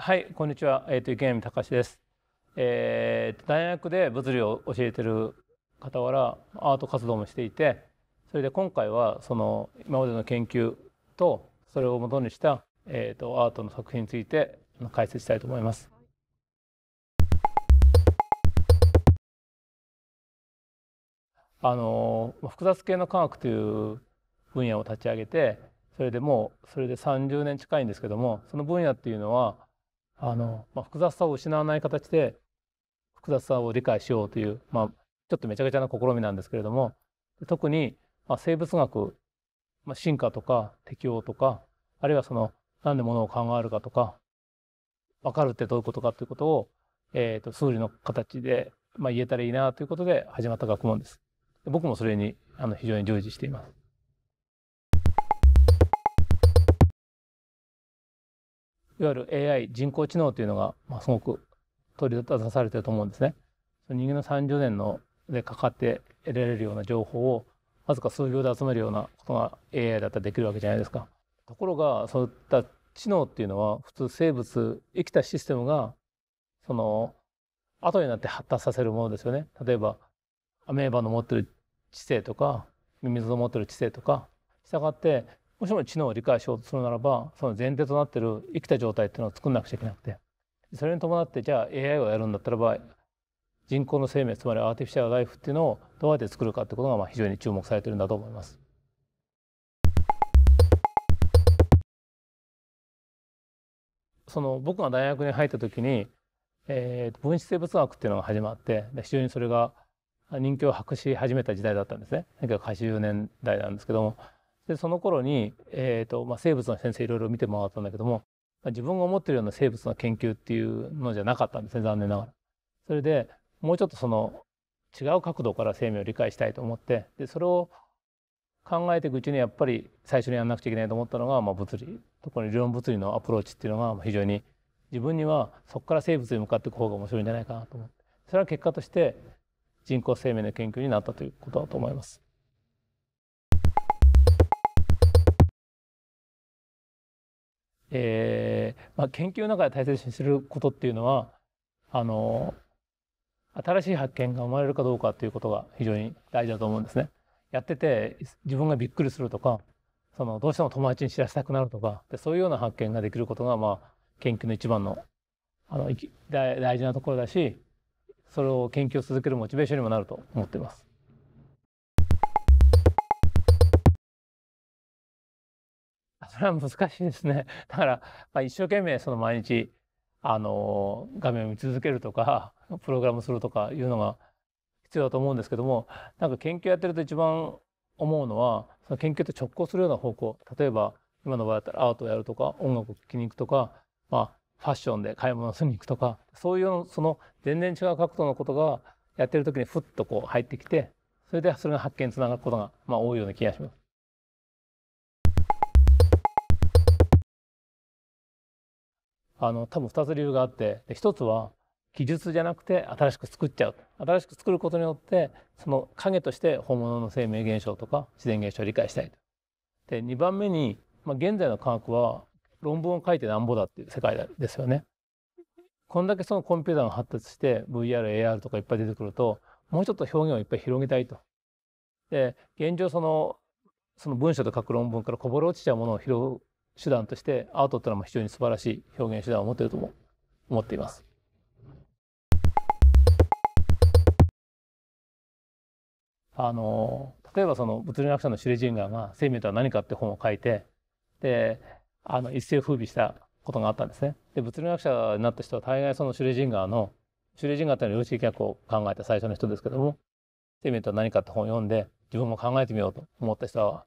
はい、こんにちは。えっ、ー、と池上隆です。えー、大学で物理を教えてる傍らアート活動もしていて、それで今回はその今までの研究とそれを元にしたえっ、ー、とアートの作品について解説したいと思います。あの複雑系の科学という分野を立ち上げて、それでもうそれで30年近いんですけども、その分野っていうのはあの、まあ、複雑さを失わない形で複雑さを理解しようという、まあ、ちょっとめちゃくちゃな試みなんですけれども特に、まあ、生物学、まあ、進化とか適応とかあるいはその何で物を考えるかとか分かるってどういうことかということを、えーと、と数理の形で、まあ、言えたらいいなということで始まった学問です。僕もそれにあの非常に従事しています。いわゆる AI 人工知能というのが、まあ、すごく取り出されてると思うんですね。その人間の30年のでかかって得られるような情報をわずか数秒で集めるようなことが AI だったらできるわけじゃないですか。ところがそういった知能っていうのは普通生物生きたシステムがその後になって発達させるものですよね。例えばアメーバの持ってる知性とかミミズの持ってる知性とかしたがってもしも知能を理解しようとするならばその前提となってる生きた状態っていうのを作んなくちゃいけなくてそれに伴ってじゃあ AI をやるんだったらば人工の生命つまりアーティフィシャルライフっていうのをどうやって作るかってことがまあ非常に注目されてるんだと思います。その僕が大学に入った時に、えー、分子生物学っていうのが始まって非常にそれが人気を博し始めた時代だったんですね1980年代なんですけども。でその頃に、えーとまあ、生物の先生いろいろ見て回ったんだけども、まあ、自分が思ってるような生物の研究っていうのじゃなかったんですね残念ながら。それでもうちょっとその違う角度から生命を理解したいと思ってでそれを考えていくうちにやっぱり最初にやんなくちゃいけないと思ったのが、まあ、物理特に理論物理のアプローチっていうのが非常に自分にはそこから生物に向かっていく方が面白いんじゃないかなと思ってそれは結果として人工生命の研究になったということだと思います。えー、まあ、研究の中で大切にすることっていうのはあの新しい発見が生まれるかどうかということが非常に大事だと思うんですね。やってて自分がびっくりするとかそのどうしても友達に知らせたくなるとかでそういうような発見ができることが、まあ、研究の一番のあの大事なところだしそれを研究を続けるモチベーションにもなると思っています。それは難しいですね。だから、まあ、一生懸命その毎日、あの、画面を見続けるとか、プログラムするとかいうのが必要だと思うんですけども、なんか研究やってると一番思うのは、その研究と直行するような方向。例えば、今の場合だったらアートをやるとか、音楽を聴きに行くとか、まあ、ファッションで買い物するに行くとか、そういうその全然違う角度のことがやってる時にふっとこう入ってきて、それでそれが発見につながることが、まあ、多いような気がします。あの多分2つ理由があって1つは技術じゃなくて新しく作っちゃう新しく作ることによってその影として本物の生命現象とか自然現象を理解したいと。で2番目に、まあ、現在の科学は論文を書いてなんぼだっていう世界ですよね。こんだけそのコンピューターが発達して VRAR とかいっぱい出てくるともうちょっと表現をいっぱい広げたいと。で現状そのその文章で書く論文からこぼれ落ちちゃうものを拾手段としてアートっていうのも非常に素晴らしい表現手段を持っているとも思っています。あの例えばその物理学者のシュレジンガーが「生命とは何か」って本を書いてであの一世を風靡したことがあったんですね。で物理学者になった人は大概そのシュレジンガーのシュレジンガーっていうのは量子力学を考えた最初の人ですけども「生命とは何か」って本を読んで自分も考えてみようと思った人はいっ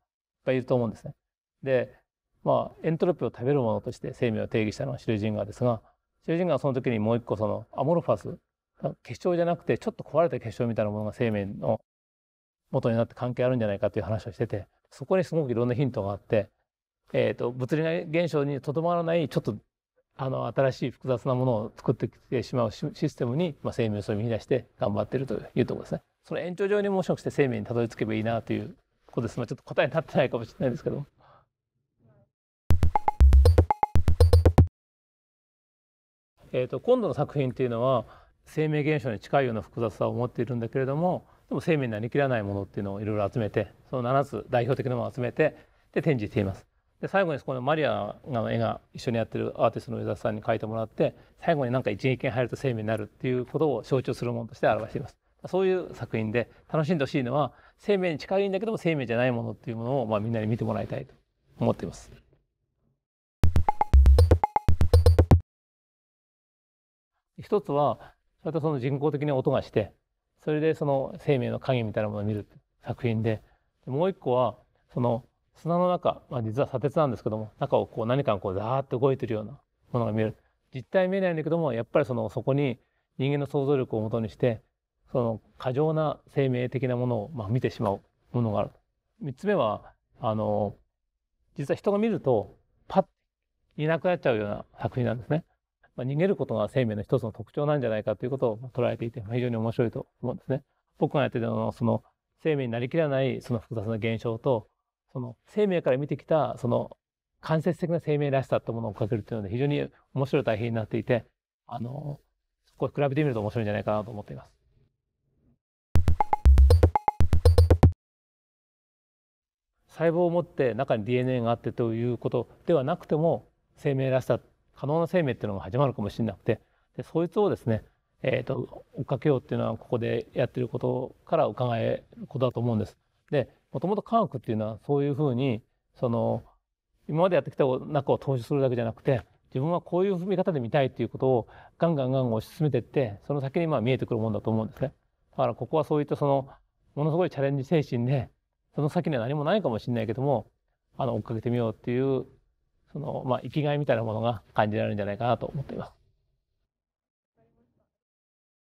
ぱいいると思うんですね。でまあ、エントロピーを食べるものとして生命を定義したのはシュレジンガーですが、シュレジンガーはその時にもう一個そのアモルファス、結晶じゃなくてちょっと壊れた結晶みたいなものが生命の元になって関係あるんじゃないかという話をしてて、そこにすごくいろんなヒントがあって、えっ、ー、と、物理現象にとどまらないちょっとあの新しい複雑なものを作ってきてしまうシステムに、まあ、生命を見出して頑張っているというところですね。その延長上にもしかして生命にたどり着けばいいなということです。まあ、ちょっと答えになってないかもしれないですけど。えーと、今度の作品っていうのは生命現象に近いような複雑さを持っているんだけれどもでも生命になりきらないものっていうのをいろいろ集めてその7つ代表的なものを集めてで展示しています。で最後にこのマリアの絵が一緒にやってるアーティストの上田さんに描いてもらって最後になんか一撃に入ると生命になるっていうことを象徴するものとして表しています。そういう作品で楽しんでほしいのは生命に近いんだけども生命じゃないものっていうものをまあみんなに見てもらいたいと思っています。一つはそれとその人工的に音がしてそれでその生命の影みたいなものを見る作品でもう一個はその砂の中、まあ、実は砂鉄なんですけども中をこう何かこうザーッと動いてるようなものが見える実体見えないんだけどもやっぱりそのそこに人間の想像力をもとにしてその過剰な生命的なものをまあ見てしまうものがある。3つ目はあの実は人が見るとパッいなくなっちゃうような作品なんですね。まあ、逃げることが生命の一つの特徴なんじゃないかということを捉えていて、非常に面白いと思うんですね。僕がやってたのは、その生命になりきらないその複雑な現象と、その生命から見てきたその間接的な生命らしさってものをかけるっていうので非常に面白い対比になっていて、あの、そこを比べてみると面白いんじゃないかなと思っています。細胞を持って中に DNA があってということではなくても生命らしさ可能な生命っていうのが始まるかもしれなくてでそいつをですね、えーと、追っかけようっていうのはここでやってることから伺えることだと思うんです。でもともと科学っていうのはそういうふうにその今までやってきた中を投資するだけじゃなくて自分はこういう踏み方で見たいっていうことをガンガンガン押し進めていってその先にまあ見えてくるもんだと思うんですね。だからここはそういったそのものすごいチャレンジ精神でその先には何もないかもしれないけどもあの追っかけてみようっていうその、まあ、生きがいみたいなものが感じられるんじゃないかなと思っています。